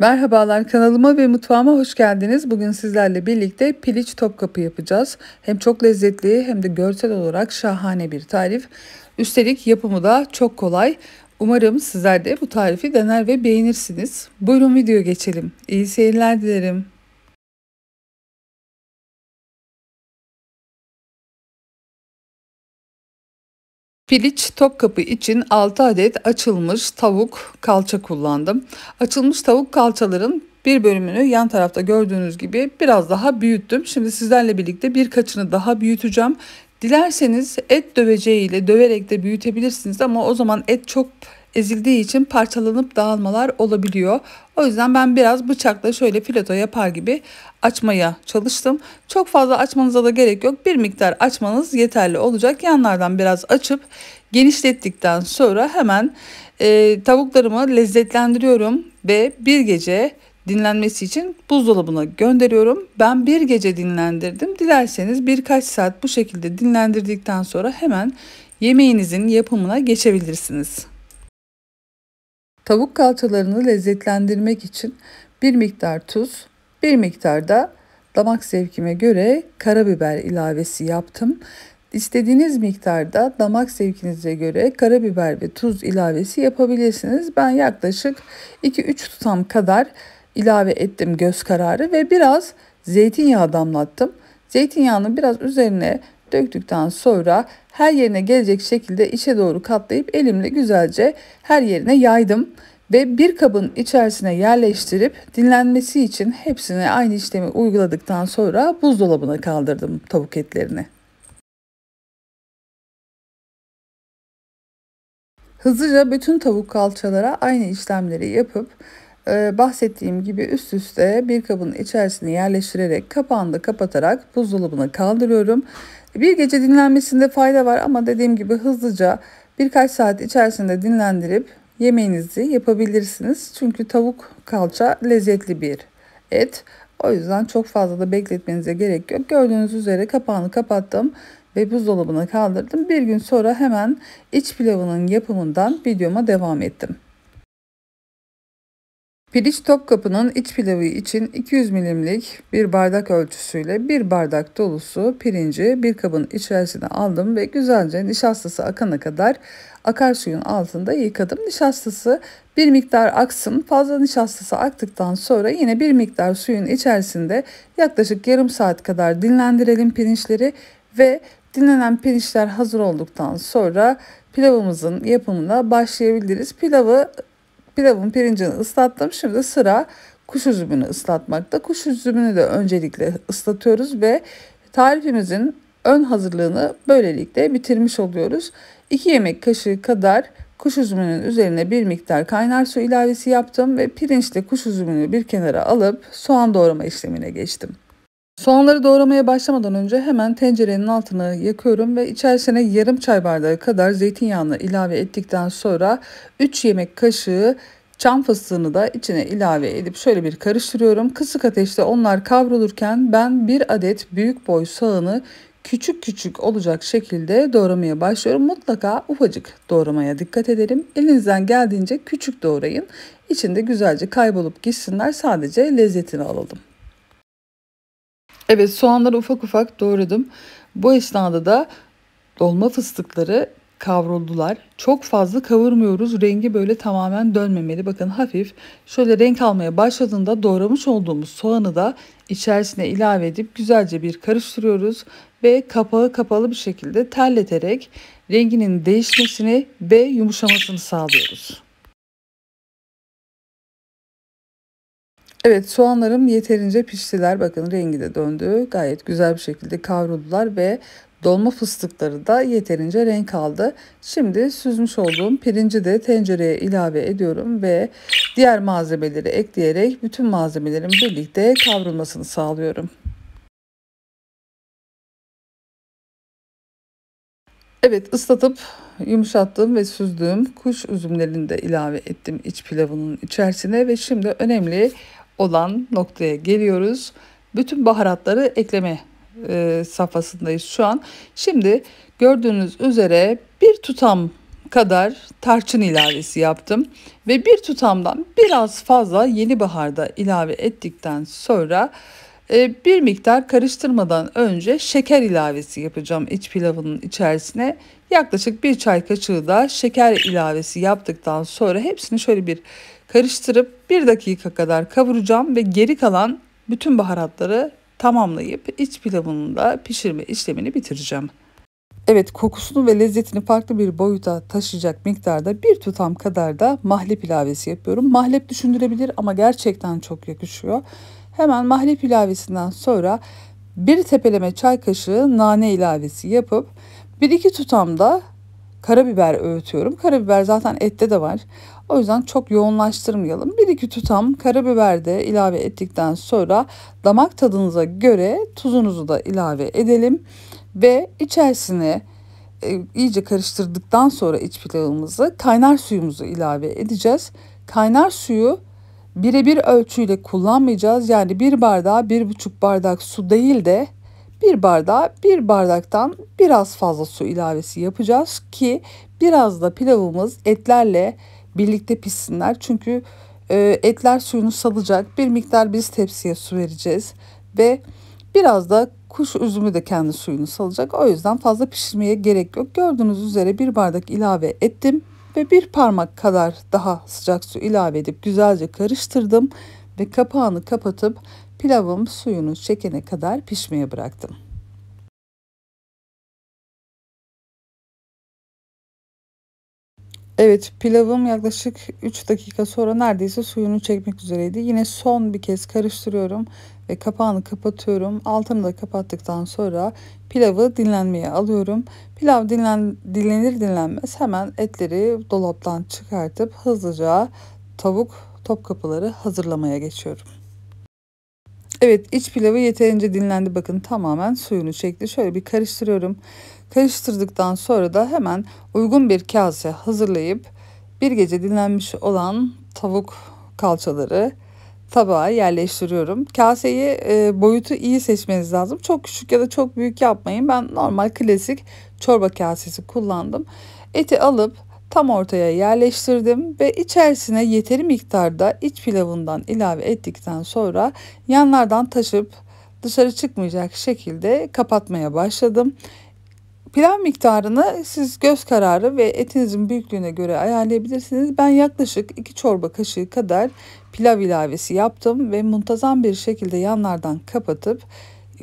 Merhabalar kanalıma ve mutfağıma hoş geldiniz. Bugün sizlerle birlikte piliç topkapı yapacağız. Hem çok lezzetli hem de görsel olarak şahane bir tarif. Üstelik yapımı da çok kolay. Umarım sizler de bu tarifi dener ve beğenirsiniz. Buyurun video geçelim. İyi seyirler dilerim. Piliç Topkapı için 6 adet açılmış tavuk kalça kullandım. Açılmış tavuk kalçaların bir bölümünü yan tarafta gördüğünüz gibi biraz daha büyüttüm. Şimdi sizlerle birlikte birkaçını daha büyüteceğim. Dilerseniz et döveceği ile döverek de büyütebilirsiniz ama o zaman et çok ezildiği için parçalanıp dağılmalar olabiliyor. O yüzden ben biraz bıçakla şöyle fileto yapar gibi açmaya çalıştım. Çok fazla açmanıza da gerek yok. Bir miktar açmanız yeterli olacak. Yanlardan biraz açıp genişlettikten sonra hemen e, tavuklarımı lezzetlendiriyorum ve bir gece dinlenmesi için buzdolabına gönderiyorum. Ben bir gece dinlendirdim. Dilerseniz birkaç saat bu şekilde dinlendirdikten sonra hemen yemeğinizin yapımına geçebilirsiniz. Tavuk kalçalarını lezzetlendirmek için bir miktar tuz, bir miktar da damak zevkime göre karabiber ilavesi yaptım. İstediğiniz miktarda damak zevkinize göre karabiber ve tuz ilavesi yapabilirsiniz. Ben yaklaşık 2-3 tutam kadar ilave ettim göz kararı ve biraz zeytinyağı damlattım. Zeytinyağını biraz üzerine Döktükten sonra her yerine gelecek şekilde içe doğru katlayıp elimle güzelce her yerine yaydım ve bir kabın içerisine yerleştirip dinlenmesi için hepsini aynı işlemi uyguladıktan sonra buzdolabına kaldırdım tavuk etlerini. Hızlıca bütün tavuk kalçalara aynı işlemleri yapıp e, bahsettiğim gibi üst üste bir kabın içerisine yerleştirerek kapağını da kapatarak buzdolabına kaldırıyorum. Bir gece dinlenmesinde fayda var ama dediğim gibi hızlıca birkaç saat içerisinde dinlendirip yemeğinizi yapabilirsiniz. Çünkü tavuk kalça lezzetli bir et. O yüzden çok fazla da bekletmenize gerek yok. Gördüğünüz üzere kapağını kapattım ve buzdolabına kaldırdım. Bir gün sonra hemen iç pilavının yapımından videoma devam ettim. Piliç Topkapı'nın iç pilavı için 200 milimlik bir bardak ölçüsüyle bir bardak dolusu pirinci bir kabın içerisine aldım ve güzelce nişastası akana kadar akarsuyun altında yıkadım. Nişastası bir miktar aksın. Fazla nişastası aktıktan sonra yine bir miktar suyun içerisinde yaklaşık yarım saat kadar dinlendirelim pirinçleri ve dinlenen pirinçler hazır olduktan sonra pilavımızın yapımına başlayabiliriz. Pilavı Pilavın pirincini ıslattım. Şimdi sıra kuş üzümünü ıslatmakta. Kuş üzümünü de öncelikle ıslatıyoruz ve tarifimizin ön hazırlığını böylelikle bitirmiş oluyoruz. 2 yemek kaşığı kadar kuş üzümünün üzerine bir miktar kaynar su ilavesi yaptım ve pirinçle kuş üzümünü bir kenara alıp soğan doğrama işlemine geçtim. Soğanları doğramaya başlamadan önce hemen tencerenin altını yakıyorum ve içerisine yarım çay bardağı kadar zeytinyağını ilave ettikten sonra 3 yemek kaşığı Çam fıstığını da içine ilave edip şöyle bir karıştırıyorum. Kısık ateşte onlar kavrulurken ben 1 adet büyük boy soğanı küçük küçük olacak şekilde doğramaya başlıyorum. Mutlaka ufacık doğramaya dikkat edelim. Elinizden geldiğince küçük doğrayın. İçinde güzelce kaybolup gitsinler sadece lezzetini alalım. Evet soğanları ufak ufak doğradım. Bu esnada da dolma fıstıkları kavruldular. Çok fazla kavurmuyoruz. Rengi böyle tamamen dönmemeli. Bakın hafif şöyle renk almaya başladığında doğramış olduğumuz soğanı da içerisine ilave edip güzelce bir karıştırıyoruz ve kapağı kapalı bir şekilde terleterek renginin değişmesini ve yumuşamasını sağlıyoruz. Evet soğanlarım yeterince piştiler. Bakın rengi de döndü. Gayet güzel bir şekilde kavruldular ve dolma fıstıkları da yeterince renk aldı. Şimdi süzmüş olduğum pirinci de tencereye ilave ediyorum ve diğer malzemeleri ekleyerek bütün malzemelerin birlikte kavrulmasını sağlıyorum. Evet ıslatıp yumuşattığım ve süzdüğüm kuş üzümlerini de ilave ettim iç pilavının içerisine ve şimdi önemli olan noktaya geliyoruz. Bütün baharatları ekleme e, safhasındayız şu an. Şimdi gördüğünüz üzere bir tutam kadar tarçın ilavesi yaptım ve bir tutamdan biraz fazla yeni baharda ilave ettikten sonra e, bir miktar karıştırmadan önce şeker ilavesi yapacağım iç pilavının içerisine. Yaklaşık bir çay kaşığı da şeker ilavesi yaptıktan sonra hepsini şöyle bir Karıştırıp 1 dakika kadar kavuracağım ve geri kalan bütün baharatları tamamlayıp iç pilavının da pişirme işlemini bitireceğim. Evet kokusunu ve lezzetini farklı bir boyuta taşıyacak miktarda bir tutam kadar da mahlep ilavesi yapıyorum. Mahlep düşündürebilir ama gerçekten çok yakışıyor. Hemen mahlep ilavesinden sonra bir tepeleme çay kaşığı nane ilavesi yapıp bir iki tutam da karabiber öğütüyorum. Karabiber zaten ette de var. O yüzden çok yoğunlaştırmayalım. Bir iki tutam karabiber de ilave ettikten sonra damak tadınıza göre tuzunuzu da ilave edelim. Ve içerisine e, iyice karıştırdıktan sonra iç pilavımızı kaynar suyumuzu ilave edeceğiz. Kaynar suyu birebir ölçüyle kullanmayacağız. Yani bir bardağa bir buçuk bardak su değil de bir bardağa bir bardaktan biraz fazla su ilavesi yapacağız ki biraz da pilavımız etlerle birlikte pişsinler. Çünkü e, etler suyunu salacak. Bir miktar biz tepsiye su vereceğiz ve biraz da kuş üzümü de kendi suyunu salacak. O yüzden fazla pişirmeye gerek yok. Gördüğünüz üzere bir bardak ilave ettim ve bir parmak kadar daha sıcak su ilave edip güzelce karıştırdım ve kapağını kapatıp pilavım suyunu çekene kadar pişmeye bıraktım. Evet pilavım yaklaşık 3 dakika sonra neredeyse suyunu çekmek üzereydi. Yine son bir kez karıştırıyorum ve kapağını kapatıyorum. Altını da kapattıktan sonra pilavı dinlenmeye alıyorum. Pilav dinlen, dinlenir dinlenmez hemen etleri dolaptan çıkartıp hızlıca tavuk top kapıları hazırlamaya geçiyorum. Evet iç pilavı yeterince dinlendi bakın tamamen suyunu çekti. Şöyle bir karıştırıyorum. Karıştırdıktan sonra da hemen uygun bir kase hazırlayıp bir gece dinlenmiş olan tavuk kalçaları tabağa yerleştiriyorum. Kaseyi e, boyutu iyi seçmeniz lazım. Çok küçük ya da çok büyük yapmayın. Ben normal klasik çorba kasesi kullandım. Eti alıp tam ortaya yerleştirdim ve içerisine yeteri miktarda iç pilavından ilave ettikten sonra yanlardan taşıp dışarı çıkmayacak şekilde kapatmaya başladım. Pilav miktarını siz göz kararı ve etinizin büyüklüğüne göre ayarlayabilirsiniz. Ben yaklaşık 2 çorba kaşığı kadar pilav ilavesi yaptım ve muntazam bir şekilde yanlardan kapatıp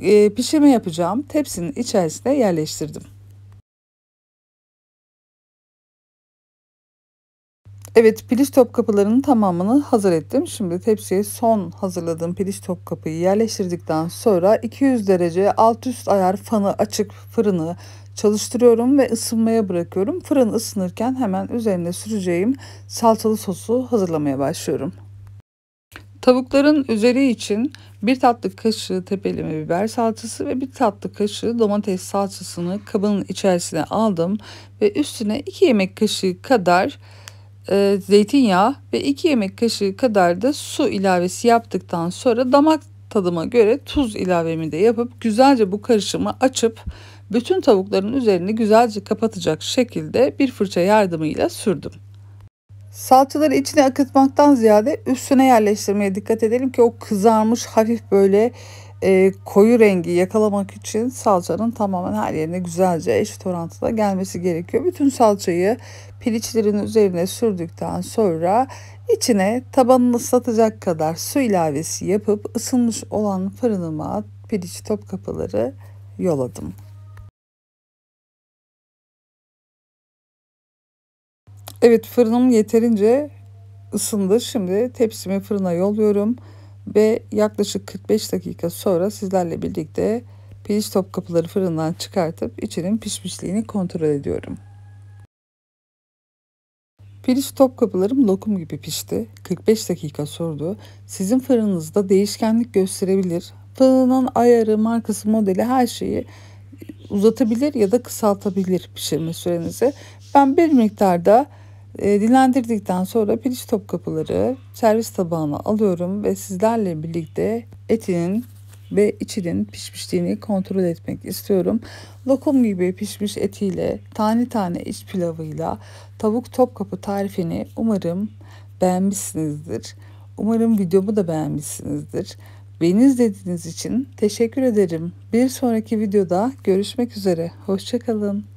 e, pişirme yapacağım tepsinin içerisine yerleştirdim. Evet piliç top kapılarının tamamını hazır ettim. Şimdi tepsiye son hazırladığım piliç top kapıyı yerleştirdikten sonra 200 derece alt üst ayar fanı açık fırını çalıştırıyorum ve ısınmaya bırakıyorum. Fırın ısınırken hemen üzerine süreceğim salçalı sosu hazırlamaya başlıyorum. Tavukların üzeri için bir tatlı kaşığı tepeleme biber salçası ve bir tatlı kaşığı domates salçasını kabının içerisine aldım ve üstüne 2 yemek kaşığı kadar e, zeytinyağı ve 2 yemek kaşığı kadar da su ilavesi yaptıktan sonra damak tadıma göre tuz ilavemi de yapıp güzelce bu karışımı açıp bütün tavukların üzerini güzelce kapatacak şekilde bir fırça yardımıyla sürdüm. Salçaları içine akıtmaktan ziyade üstüne yerleştirmeye dikkat edelim ki o kızarmış hafif böyle e, koyu rengi yakalamak için salçanın tamamen her yerine güzelce eşit orantıda gelmesi gerekiyor. Bütün salçayı piliçlerin üzerine sürdükten sonra içine tabanını ıslatacak kadar su ilavesi yapıp ısınmış olan fırınıma piliç top kapıları yoladım. Evet fırınım yeterince ısındı. Şimdi tepsimi fırına yolluyorum. Ve yaklaşık 45 dakika sonra sizlerle birlikte piliç top kapıları fırından çıkartıp içinin pişmişliğini kontrol ediyorum. Piliç top kapılarım lokum gibi pişti. 45 dakika sordu. Sizin fırınınızda değişkenlik gösterebilir. Fırının ayarı, markası, modeli her şeyi uzatabilir ya da kısaltabilir pişirme sürenizi. Ben bir miktarda e, ee, dilendirdikten sonra piliç top kapıları servis tabağına alıyorum ve sizlerle birlikte etinin ve içinin pişmişliğini kontrol etmek istiyorum. Lokum gibi pişmiş etiyle, tane tane iç pilavıyla tavuk top kapı tarifini umarım beğenmişsinizdir. Umarım videomu da beğenmişsinizdir. Beni izlediğiniz için teşekkür ederim. Bir sonraki videoda görüşmek üzere. Hoşçakalın.